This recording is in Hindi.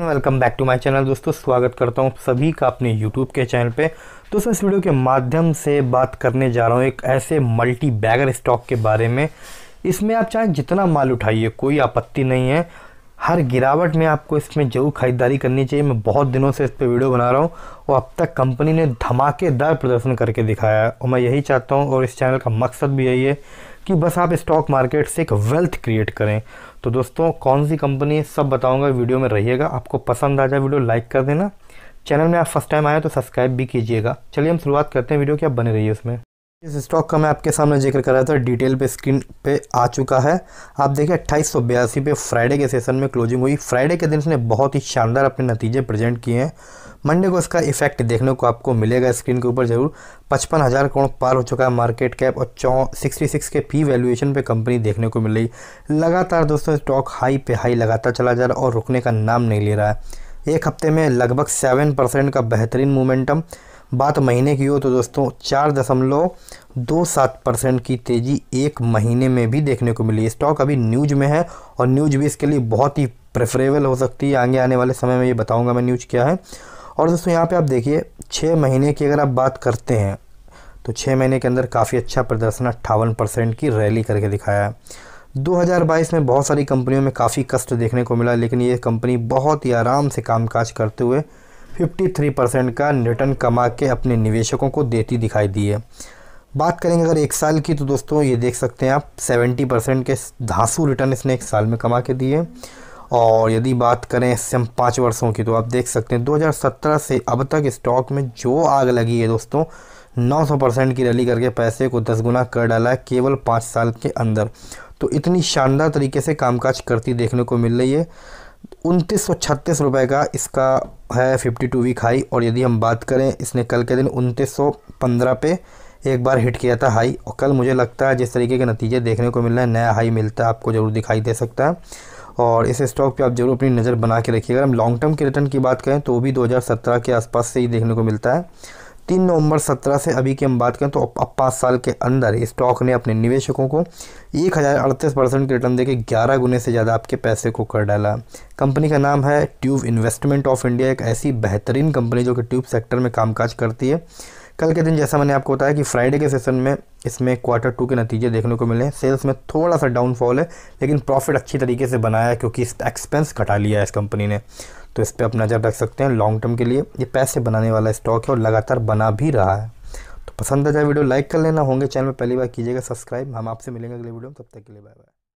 welcome back to my channel दोस्तों स्वागत करता हूँ सभी का अपने यूट्यूब के चैनल पे दोस्तों इस वीडियो के माध्यम से बात करने जा रहा हूँ एक ऐसे मल्टी बैगर स्टॉक के बारे में इसमें आप चाहे जितना माल उठाइए कोई आपत्ति नहीं है हर गिरावट में आपको इसमें जरूर खरीदारी करनी चाहिए मैं बहुत दिनों से इस पर वीडियो बना रहा हूँ और अब तक कंपनी ने धमाकेदार प्रदर्शन करके दिखाया है और मैं यही चाहता हूँ और इस चैनल का मकसद भी यही है कि बस आप स्टॉक मार्केट से एक वेल्थ क्रिएट करें तो दोस्तों कौन सी कंपनी सब बताऊंगा वीडियो में रहिएगा आपको पसंद आ जाए वीडियो लाइक कर देना चैनल में आप फर्स्ट टाइम आए तो सब्सक्राइब भी कीजिएगा चलिए हम शुरुआत करते हैं वीडियो की आप बने रहिए उसमें इस स्टॉक का मैं आपके सामने जिक्र कर रहा था डिटेल पे स्क्रीन पे आ चुका है आप देखिए अट्ठाईस सौ बयासी पे फ्राइडे के सेशन में क्लोजिंग हुई फ्राइडे के दिन इसने बहुत ही शानदार अपने नतीजे प्रेजेंट किए हैं मंडे को इसका इफेक्ट देखने को आपको मिलेगा स्क्रीन के ऊपर ज़रूर पचपन हज़ार करोड़ पार हो चुका है मार्केट कैप और चौ सिक्सटी सिक्स के पी वैल्यूएशन पे कंपनी देखने को मिल रही लगातार दोस्तों स्टॉक हाई पे हाई लगातार चला जा रहा और रुकने का नाम नहीं ले रहा है एक हफ्ते में लगभग सेवन परसेंट का बेहतरीन मोमेंटम बात महीने की हो तो दोस्तों चार दशमलव दो सात परसेंट की तेज़ी एक महीने में भी देखने को मिली स्टॉक अभी न्यूज में है और न्यूज भी इसके लिए बहुत ही प्रेफरेबल हो सकती है आगे आने वाले समय में ये बताऊँगा मैं न्यूज क्या है और दोस्तों यहाँ पर आप देखिए छः महीने की अगर आप बात करते हैं तो छः महीने के अंदर काफ़ी अच्छा प्रदर्शन अट्ठावन परसेंट की रैली करके दिखाया है 2022 में बहुत सारी कंपनियों में काफ़ी कष्ट देखने को मिला लेकिन ये कंपनी बहुत ही आराम से कामकाज करते हुए 53 परसेंट का रिटर्न कमा के अपने निवेशकों को देती दिखाई दी है बात करेंगे अगर एक साल की तो दोस्तों ये देख सकते हैं आप 70 परसेंट के धांसू रिटर्न इसने एक साल में कमा के दिए और यदि बात करें इससे हम पाँच वर्षों की तो आप देख सकते हैं 2017 से अब तक स्टॉक में जो आग लगी है दोस्तों 900 परसेंट की रैली करके पैसे को दस गुना कर डाला है केवल पाँच साल के अंदर तो इतनी शानदार तरीके से कामकाज करती देखने को मिल रही है उनतीस सौ छत्तीस रुपये का इसका है फिफ्टी टू वीक हाई और यदि हम बात करें इसने कल के दिन उनतीस सौ पंद्रह पे एक बार हिट किया था हाई और कल मुझे लगता है जिस तरीके के नतीजे देखने को मिल रहे हैं नया हाई मिलता है आपको ज़रूर दिखाई दे सकता है और इस स्टॉक पे आप जरूर अपनी नज़र बना के रखिए अगर हम लॉन्ग टर्म के रिटर्न की बात करें तो वो भी 2017 के आसपास से ही देखने को मिलता है तीन नवंबर सत्रह से अभी की हम बात करें तो अब पाँच साल के अंदर स्टॉक ने अपने निवेशकों को एक हज़ार अड़तीस परसेंट के रिटर्न देकर ग्यारह गुने से ज़्यादा आपके पैसे को कर डाला कंपनी का नाम है ट्यूब इन्वेस्टमेंट ऑफ इंडिया एक ऐसी बेहतरीन कंपनी जो कि ट्यूब सेक्टर में कामकाज करती है कल के दिन जैसा मैंने आपको बताया कि फ्राइडे के सेशन में इसमें क्वार्टर टू के नतीजे देखने को मिले सेल्स में थोड़ा सा डाउनफॉल है लेकिन प्रॉफिट अच्छी तरीके से बनाया क्योंकि एक्सपेंस घटा लिया है इस कंपनी ने तो इस पर आप नज़र रख सकते हैं लॉन्ग टर्म के लिए ये पैसे बनाने वाला स्टॉक है और लगातार बना भी रहा है तो पसंद आ जाए वीडियो लाइक कर लेना होंगे चैनल पहली बार कीजिएगा सब्सक्राइब हम आपसे मिलेंगे अगले वीडियो में तब तक के लिए बाय बाय